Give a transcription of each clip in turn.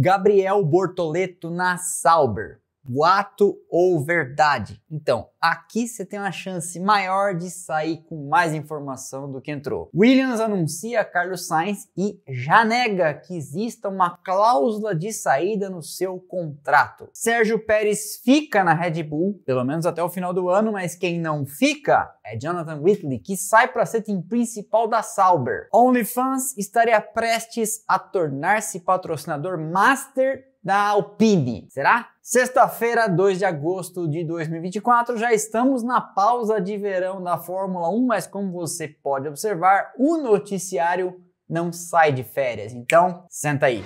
Gabriel Bortoleto na Sauber boato ou verdade. Então, aqui você tem uma chance maior de sair com mais informação do que entrou. Williams anuncia Carlos Sainz e já nega que exista uma cláusula de saída no seu contrato. Sérgio Pérez fica na Red Bull, pelo menos até o final do ano, mas quem não fica é Jonathan Whitley, que sai para ser time principal da Sauber. OnlyFans estaria prestes a tornar-se patrocinador master da Alpine. Será? Sexta-feira, 2 de agosto de 2024, já estamos na pausa de verão da Fórmula 1, mas como você pode observar, o noticiário não sai de férias. Então, senta aí.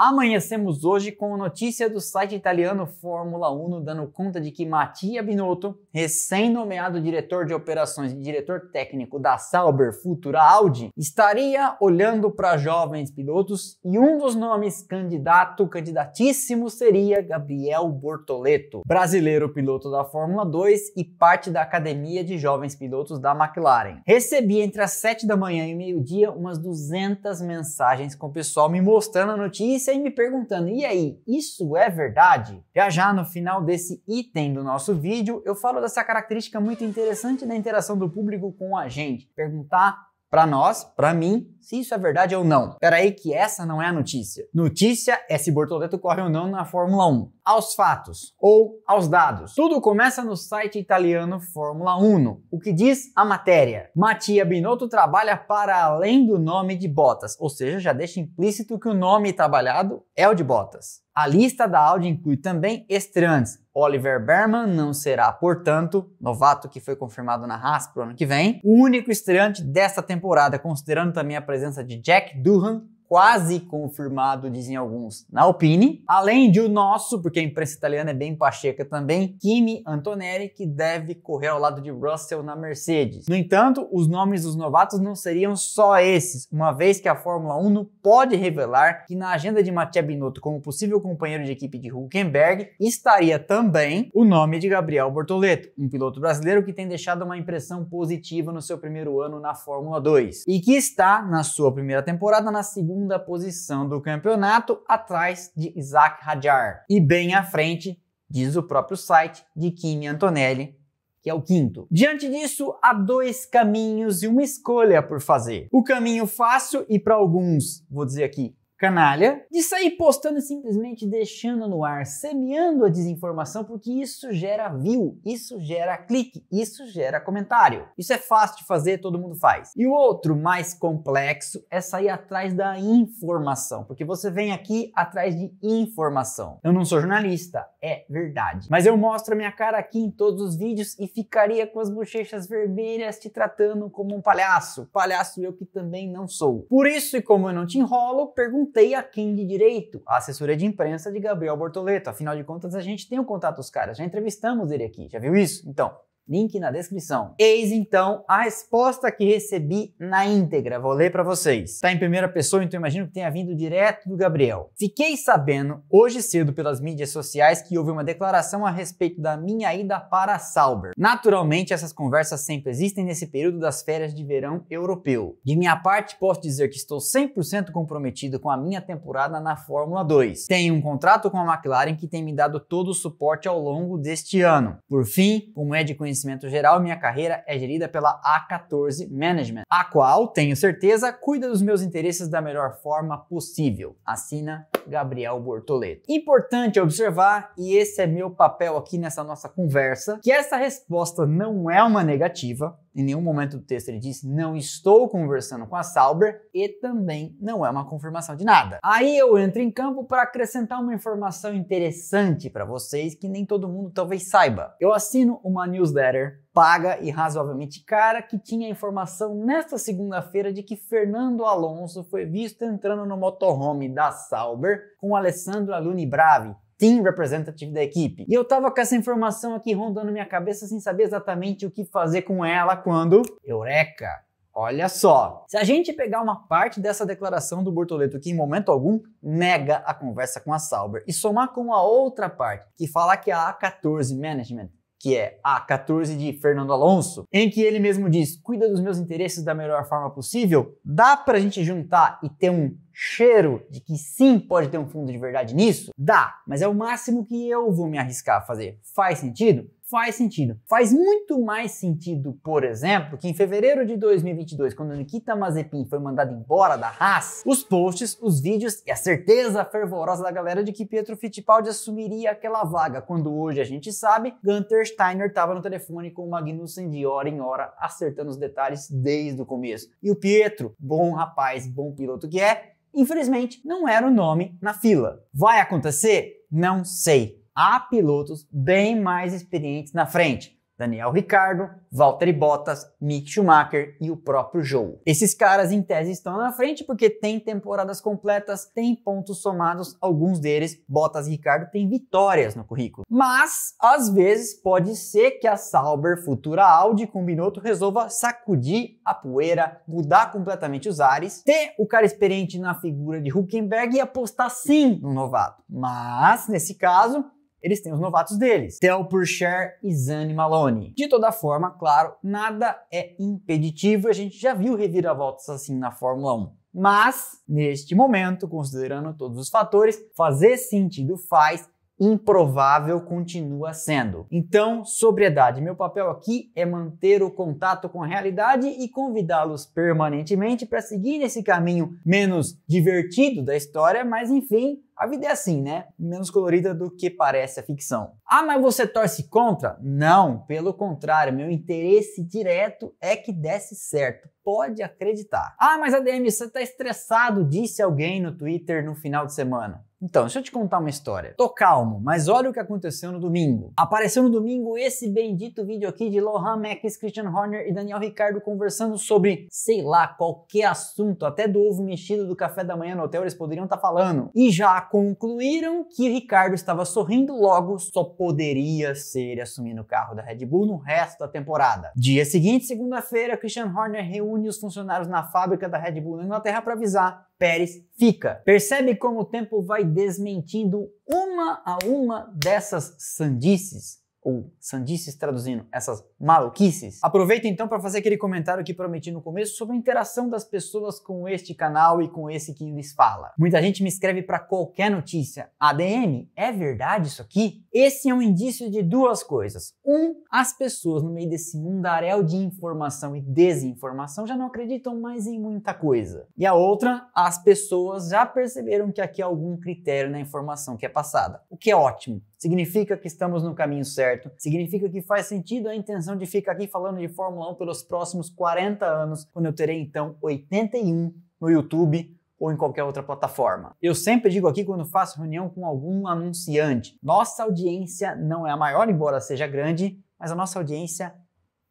Amanhecemos hoje com notícia do site italiano Fórmula 1 dando conta de que Mattia Binotto, recém-nomeado diretor de operações e diretor técnico da Sauber Futura Audi, estaria olhando para jovens pilotos e um dos nomes candidato, candidatíssimo seria Gabriel Bortoleto, brasileiro piloto da Fórmula 2 e parte da Academia de Jovens Pilotos da McLaren. Recebi entre as 7 da manhã e meio-dia umas 200 mensagens com o pessoal me mostrando a notícia você me perguntando, e aí, isso é verdade? Já já no final desse item do nosso vídeo, eu falo dessa característica muito interessante da interação do público com a gente. Perguntar para nós, para mim, se isso é verdade ou não. Peraí que essa não é a notícia. Notícia é se Bortoleto corre ou não na Fórmula 1. Aos fatos ou aos dados. Tudo começa no site italiano Fórmula 1, o que diz a matéria. Mattia Binotto trabalha para além do nome de Bottas, ou seja, já deixa implícito que o nome trabalhado é o de Bottas. A lista da Audi inclui também estreantes. Oliver Berman não será, portanto, novato que foi confirmado na Haas para o ano que vem, o único estreante desta temporada, considerando também a presença presença de Jack Durham, quase confirmado, dizem alguns, na Alpine. Além de o nosso, porque a imprensa italiana é bem pacheca também, Kimi Antonelli, que deve correr ao lado de Russell na Mercedes. No entanto, os nomes dos novatos não seriam só esses, uma vez que a Fórmula 1 não pode revelar que na agenda de Mattia Binotto como possível companheiro de equipe de Huckenberg estaria também o nome de Gabriel Bortoleto, um piloto brasileiro que tem deixado uma impressão positiva no seu primeiro ano na Fórmula 2 e que está na sua primeira temporada na segunda segunda posição do campeonato, atrás de Isaac Hadjar. E bem à frente, diz o próprio site, de Kimi Antonelli, que é o quinto. Diante disso, há dois caminhos e uma escolha por fazer. O caminho fácil e para alguns, vou dizer aqui, canalha de sair postando e simplesmente deixando no ar, semeando a desinformação, porque isso gera view, isso gera clique, isso gera comentário. Isso é fácil de fazer, todo mundo faz. E o outro mais complexo é sair atrás da informação, porque você vem aqui atrás de informação. Eu não sou jornalista, é verdade. Mas eu mostro a minha cara aqui em todos os vídeos e ficaria com as bochechas vermelhas te tratando como um palhaço. Palhaço eu que também não sou. Por isso, e como eu não te enrolo, pergunto perguntei a quem de direito, a assessoria de imprensa de Gabriel Bortoleto. Afinal de contas, a gente tem o um contato dos caras, já entrevistamos ele aqui, já viu isso? Então, link na descrição. Eis então a resposta que recebi na íntegra, vou ler para vocês. Está em primeira pessoa, então imagino que tenha vindo direto do Gabriel. Fiquei sabendo hoje cedo pelas mídias sociais que houve uma declaração a respeito da minha ida para Sauber. Naturalmente, essas conversas sempre existem nesse período das férias de verão europeu. De minha parte, posso dizer que estou 100% comprometido com a minha temporada na Fórmula 2. Tenho um contrato com a McLaren que tem me dado todo o suporte ao longo deste ano. Por fim, como é de conhecimento conhecimento geral, minha carreira é gerida pela A14 Management, a qual, tenho certeza, cuida dos meus interesses da melhor forma possível. Assina Gabriel Bortoleto. Importante observar, e esse é meu papel aqui nessa nossa conversa, que essa resposta não é uma negativa, em nenhum momento do texto ele diz não estou conversando com a Sauber e também não é uma confirmação de nada. Aí eu entro em campo para acrescentar uma informação interessante para vocês que nem todo mundo talvez saiba. Eu assino uma newsletter paga e razoavelmente cara que tinha a informação nesta segunda-feira de que Fernando Alonso foi visto entrando no motorhome da Sauber com Alessandro Aluni Bravi, team representative da equipe. E eu tava com essa informação aqui rondando minha cabeça sem saber exatamente o que fazer com ela quando. Eureka! Olha só, se a gente pegar uma parte dessa declaração do Bortoleto que em momento algum nega a conversa com a Sauber e somar com a outra parte que fala que é a A14 Management que é a 14 de Fernando Alonso, em que ele mesmo diz: cuida dos meus interesses da melhor forma possível, dá pra gente juntar e ter um cheiro de que sim pode ter um fundo de verdade nisso? Dá, mas é o máximo que eu vou me arriscar a fazer. Faz sentido? faz sentido. Faz muito mais sentido, por exemplo, que em fevereiro de 2022, quando Nikita Mazepin foi mandado embora da Haas, os posts, os vídeos e a certeza fervorosa da galera de que Pietro Fittipaldi assumiria aquela vaga, quando hoje a gente sabe, Gunter Steiner estava no telefone com o Magnussen de hora em hora, acertando os detalhes desde o começo. E o Pietro, bom rapaz, bom piloto que é, infelizmente não era o nome na fila. Vai acontecer? Não sei há pilotos bem mais experientes na frente. Daniel Ricardo, Valtteri Bottas, Mick Schumacher e o próprio Joe. Esses caras, em tese, estão na frente porque têm temporadas completas, têm pontos somados, alguns deles, Bottas e Ricardo, têm vitórias no currículo. Mas, às vezes, pode ser que a Sauber, futura Audi com Binotto, resolva sacudir a poeira, mudar completamente os ares, ter o cara experiente na figura de Huckenberg e apostar sim no novato. Mas, nesse caso, eles têm os novatos deles, Theo Purcher e Zane Maloney. De toda forma, claro, nada é impeditivo, a gente já viu reviravoltas assim na Fórmula 1. Mas, neste momento, considerando todos os fatores, fazer sentido faz improvável continua sendo. Então, sobriedade. Meu papel aqui é manter o contato com a realidade e convidá-los permanentemente para seguir esse caminho menos divertido da história, mas enfim, a vida é assim, né? Menos colorida do que parece a ficção. Ah, mas você torce contra? Não, pelo contrário, meu interesse direto é que desse certo. Pode acreditar. Ah, mas ADM, você está estressado, disse alguém no Twitter no final de semana. Então, deixa eu te contar uma história. Tô calmo, mas olha o que aconteceu no domingo. Apareceu no domingo esse bendito vídeo aqui de Lohan Max, Christian Horner e Daniel Ricardo conversando sobre, sei lá, qualquer assunto, até do ovo mexido do café da manhã no hotel eles poderiam estar tá falando. E já concluíram que Ricardo estava sorrindo, logo só poderia ser assumindo o carro da Red Bull no resto da temporada. Dia seguinte, segunda-feira, Christian Horner reúne os funcionários na fábrica da Red Bull na Inglaterra para avisar Pérez fica. Percebe como o tempo vai desmentindo uma a uma dessas sandices? ou sandices traduzindo essas maluquices. Aproveita então para fazer aquele comentário que prometi no começo sobre a interação das pessoas com este canal e com esse que lhes fala. Muita gente me escreve para qualquer notícia. ADM, é verdade isso aqui? Esse é um indício de duas coisas. Um, as pessoas no meio desse mundaréu de informação e desinformação já não acreditam mais em muita coisa. E a outra, as pessoas já perceberam que aqui há algum critério na informação que é passada, o que é ótimo significa que estamos no caminho certo, significa que faz sentido a intenção de ficar aqui falando de Fórmula 1 pelos próximos 40 anos, quando eu terei então 81 no YouTube ou em qualquer outra plataforma. Eu sempre digo aqui quando faço reunião com algum anunciante: nossa audiência não é a maior, embora seja grande, mas a nossa audiência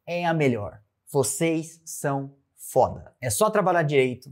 é a melhor. Vocês são foda. É só trabalhar direito,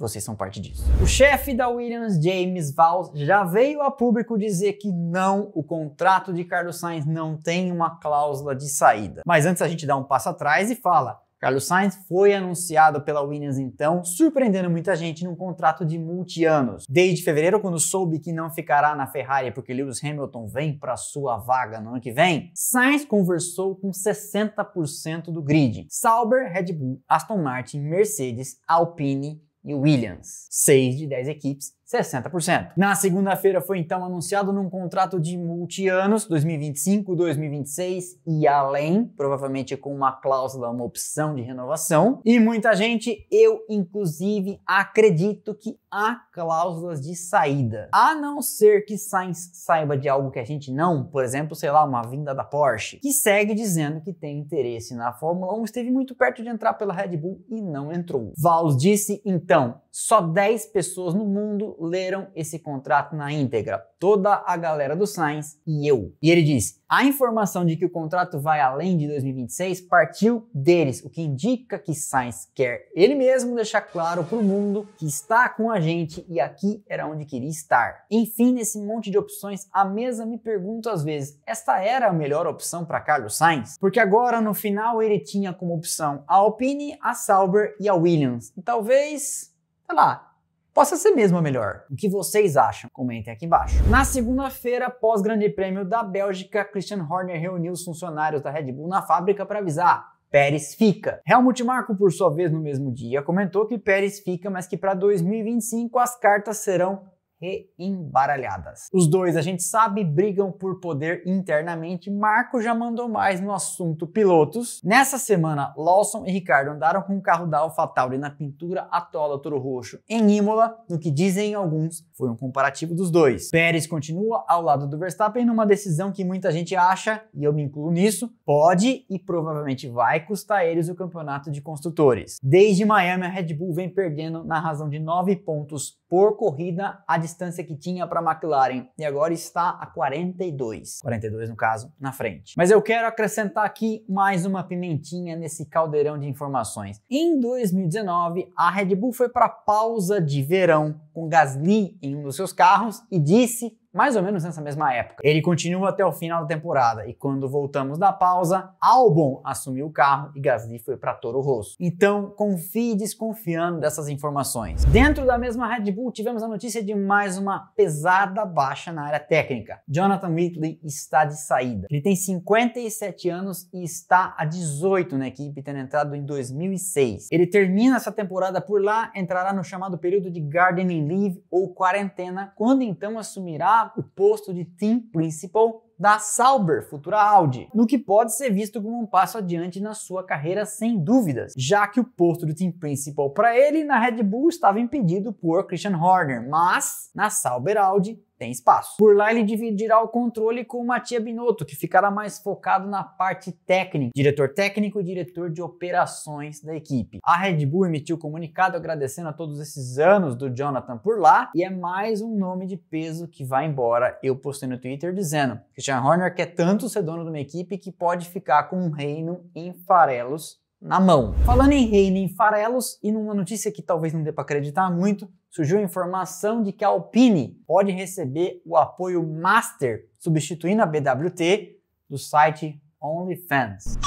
vocês são parte disso. O chefe da Williams, James Valls, já veio a público dizer que não, o contrato de Carlos Sainz não tem uma cláusula de saída. Mas antes a gente dá um passo atrás e fala. Carlos Sainz foi anunciado pela Williams então, surpreendendo muita gente num contrato de multi-anos. Desde fevereiro, quando soube que não ficará na Ferrari porque Lewis Hamilton vem para sua vaga no ano que vem, Sainz conversou com 60% do grid. Sauber, Red Bull, Aston Martin, Mercedes, Alpine, e Williams. Seis de dez equipes 60%. Na segunda-feira foi então anunciado num contrato de multianos 2025, 2026 e além, provavelmente com uma cláusula, uma opção de renovação. E muita gente, eu inclusive, acredito que há cláusulas de saída. A não ser que Sainz saiba de algo que a gente não, por exemplo, sei lá, uma vinda da Porsche, que segue dizendo que tem interesse na Fórmula 1, esteve muito perto de entrar pela Red Bull e não entrou. Valls disse então só 10 pessoas no mundo leram esse contrato na íntegra. Toda a galera do Sainz e eu. E ele diz: a informação de que o contrato vai além de 2026 partiu deles, o que indica que Sainz quer ele mesmo deixar claro para o mundo que está com a gente e aqui era onde queria estar. Enfim, nesse monte de opções, a mesa me pergunta às vezes: esta era a melhor opção para Carlos Sainz? Porque agora no final ele tinha como opção a Alpine, a Sauber e a Williams. E talvez sei tá lá, possa ser mesmo a melhor. O que vocês acham? Comentem aqui embaixo. Na segunda-feira, pós Grande Prêmio da Bélgica, Christian Horner reuniu os funcionários da Red Bull na fábrica para avisar. Pérez fica. Helmut Marko, por sua vez, no mesmo dia, comentou que Pérez fica, mas que para 2025 as cartas serão reembaralhadas. Os dois, a gente sabe, brigam por poder internamente. Marco já mandou mais no assunto pilotos. Nessa semana, Lawson e Ricardo andaram com o carro da AlphaTauri na pintura Atola Toro Roxo em Imola, no que dizem alguns foi um comparativo dos dois. Pérez continua ao lado do Verstappen numa decisão que muita gente acha, e eu me incluo nisso, pode e provavelmente vai custar a eles o campeonato de construtores. Desde Miami, a Red Bull vem perdendo na razão de 9 pontos por corrida a distância que tinha para a McLaren e agora está a 42. 42 no caso, na frente. Mas eu quero acrescentar aqui mais uma pimentinha nesse caldeirão de informações. Em 2019, a Red Bull foi para pausa de verão com Gasly em um dos seus carros e disse mais ou menos nessa mesma época. Ele continua até o final da temporada e quando voltamos da pausa, Albon assumiu o carro e Gasly foi para Toro Rosso. Então, confie desconfiando dessas informações. Dentro da mesma Red Bull, tivemos a notícia de mais uma pesada baixa na área técnica. Jonathan Whitley está de saída. Ele tem 57 anos e está a 18 na equipe, tendo entrado em 2006. Ele termina essa temporada por lá, entrará no chamado período de gardening leave ou quarentena, quando então assumirá o posto de Team Principal da Sauber, futura Audi, no que pode ser visto como um passo adiante na sua carreira sem dúvidas, já que o posto do Team Principal para ele na Red Bull estava impedido por Christian Horner, mas na Sauber Audi tem espaço. Por lá ele dividirá o controle com o Matia Binotto, que ficará mais focado na parte técnica, diretor técnico e diretor de operações da equipe. A Red Bull emitiu comunicado agradecendo a todos esses anos do Jonathan por lá e é mais um nome de peso que vai embora. Eu postei no Twitter dizendo: Christian Horner quer é tanto ser dono de uma equipe que pode ficar com um reino em farelos na mão. Falando em reino em farelos, e numa notícia que talvez não dê para acreditar muito, surgiu a informação de que a Alpine pode receber o apoio Master, substituindo a BWT do site OnlyFans.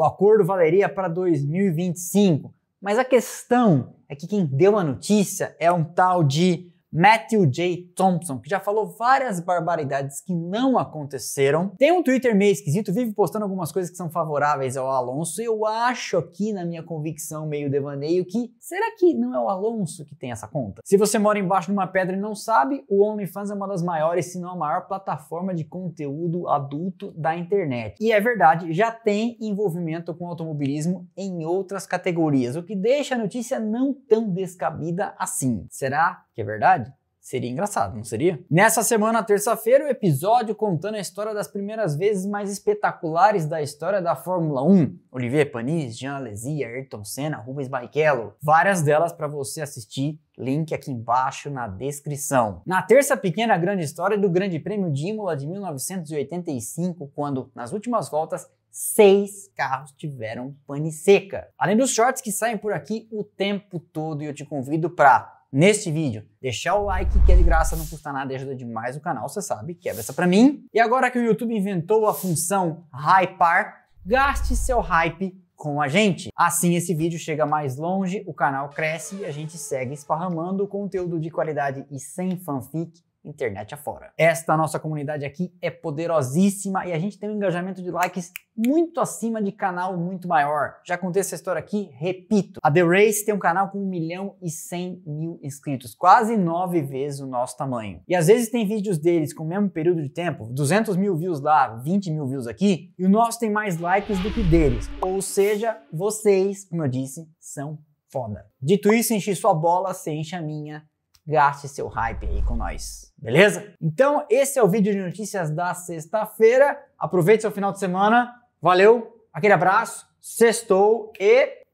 O acordo valeria para 2025, mas a questão é que quem deu a notícia é um tal de Matthew J. Thompson, que já falou várias barbaridades que não aconteceram. Tem um Twitter meio esquisito, vive postando algumas coisas que são favoráveis ao Alonso. Eu acho aqui, na minha convicção, meio devaneio, que será que não é o Alonso que tem essa conta? Se você mora embaixo de uma pedra e não sabe, o OnlyFans é uma das maiores, se não a maior plataforma de conteúdo adulto da internet. E é verdade, já tem envolvimento com automobilismo em outras categorias, o que deixa a notícia não tão descabida assim. Será que é verdade, Seria engraçado, não seria? Nessa semana, terça-feira, o episódio contando a história das primeiras vezes mais espetaculares da história da Fórmula 1. Olivier Panis, Jean Alesi, Ayrton Senna, Rubens Barrichello. Várias delas para você assistir, link aqui embaixo na descrição. Na terça, pequena grande história do Grande Prêmio de Imola de 1985, quando, nas últimas voltas, seis carros tiveram pane seca. Além dos shorts que saem por aqui o tempo todo, e eu te convido para neste vídeo. Deixar o like que é de graça, não custa nada e ajuda demais o canal, você sabe, quebra essa pra mim. E agora que o YouTube inventou a função hypar, gaste seu hype com a gente. Assim esse vídeo chega mais longe, o canal cresce e a gente segue esparramando conteúdo de qualidade e sem fanfic internet afora. Esta nossa comunidade aqui é poderosíssima e a gente tem um engajamento de likes muito acima de canal muito maior. Já contei essa história aqui, repito. A The Race tem um canal com 1 milhão e 100 mil inscritos, quase nove vezes o nosso tamanho. E às vezes tem vídeos deles com o mesmo período de tempo, 200 mil views lá, 20 mil views aqui, e o nosso tem mais likes do que deles. Ou seja, vocês, como eu disse, são foda. Dito isso, enchi sua bola, você enche a minha gaste seu hype aí com nós, beleza? Então, esse é o vídeo de notícias da sexta-feira. Aproveite seu final de semana. Valeu, aquele abraço, sextou e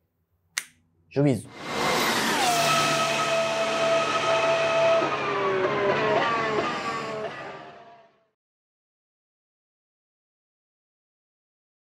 juízo.